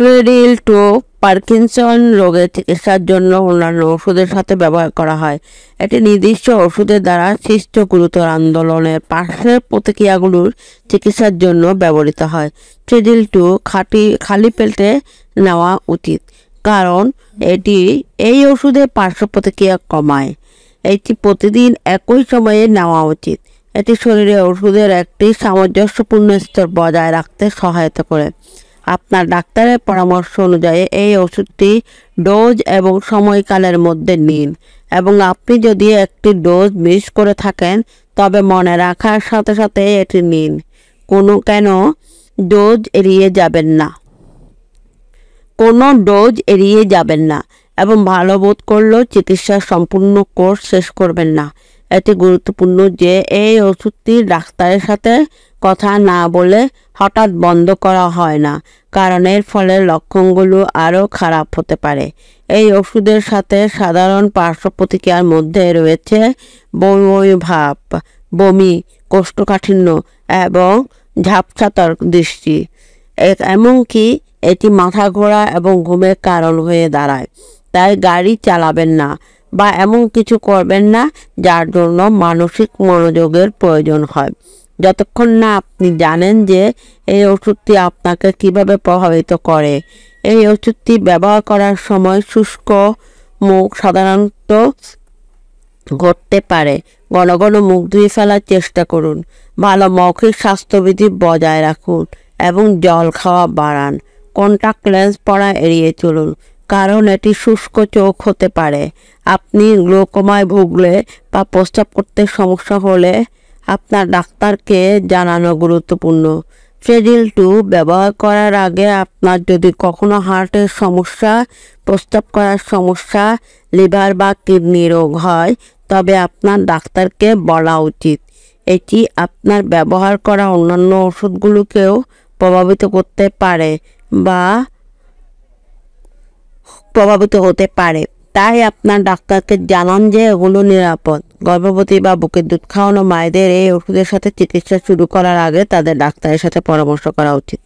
ফ্লুরিল two Parkinson রোগের চিকিৎসার জন্য অন্যান্য ওষুধের সাথে ব্যবহার করা হয় এটি নির্দিষ্ট ওষুধের দ্বারা সৃষ্ট গুরুতর আন্দোলনের পার্শ্বের প্রতিক্রিয়াগুলোর চিকিৎসার জন্য ব্যবহৃত হয় ট্রেডিল টু খাটি খালি পেটে নেওয়া উচিত কারণ এটি এই ওষুধে পার্শ্ব প্রতিক্রিয়া কমায় এটি প্রতিদিন একই সময়ে নেওয়া উচিত এটি শরীরে ওষুধের একটি সামঞ্জস্যপূর্ণ স্তর বজায় রাখতে সহায়তা করে আপনার ডাক্তারের পরামর্শ অনুযায়ী এই ওষুধটি ডোজ এবং সময়কালের মধ্যে নিন এবং আপনি যদি একটি ডোজ মিস করে থাকেন তবে মনে রাখার সাথে সাথে এটি নিন কোনো কেন ডোজ এড়িয়ে যাবেন না কোনো ডোজ এড়িয়ে যাবেন না এবং ভালো বোধ করলেও চিকিৎসার সম্পূর্ণ কোর্স শেষ করবেন না এটি গুরুত্বপূর্ণ যে এই ওষুধটি ডাক্তারের সাথে কথা না বলে হঠাৎ বন্ধ করা হয় না কারণ এর ফলে লক্ষণগুলো আরও খারাপ হতে পারে এই ওষুধের সাথে সাধারণ পার্শ্ব প্রতিক্রিয়ার মধ্যে রয়েছে বমি ভাব বমি কোষ্ঠকাঠিন্য এবং ঝাপসাতর দৃষ্টি এমনকি এটি মাথা ঘোরা এবং ঘুমের কারণ হয়ে দাঁড়ায় তাই গাড়ি চালাবেন না বা এমন কিছু করবেন না যার জন্য মানসিক মনোযোগের প্রয়োজন হয় যতক্ষণ না আপনি জানেন যে এই ওষুধটি আপনাকে কিভাবে প্রভাবিত করে এই ওষুধটি ব্যবহার করার সময় শুষ্ক মুখ সাধারণত ঘটতে পারে ঘন ঘন মুখ ধুয়ে ফেলার চেষ্টা করুন ভালো মৌখিক স্বাস্থ্যবিধি বজায় রাখুন এবং জল খাওয়া বাড়ান কন্টাক্ট লেন্স পরা এড়িয়ে চলুন কারণ এটি শুষ্ক চোখ হতে পারে আপনি গ্লোকোমায় ভুগলে বা প্রস্রাব করতে সমস্যা হলে আপনার ডাক্তারকে জানানো গুরুত্বপূর্ণ ফেডিল টু ব্যবহার করার আগে আপনার যদি কখনো হার্টের সমস্যা প্রস্তাব করার সমস্যা লিভার বা কিডনি রোগ হয় তবে আপনার ডাক্তারকে বলা উচিত এটি আপনার ব্যবহার করা অন্যান্য ওষুধগুলোকেও প্রভাবিত করতে পারে বা প্রভাবিত হতে পারে তাই আপনার ডাক্তারকে জানান যে এগুলো নিরাপদ গর্ভবতী বা বুকের দুধ খাওয়ানো মায়েদের এই ওষুধের সাথে চিকিৎসা শুরু করার আগে তাদের ডাক্তারের সাথে পরামর্শ করা উচিত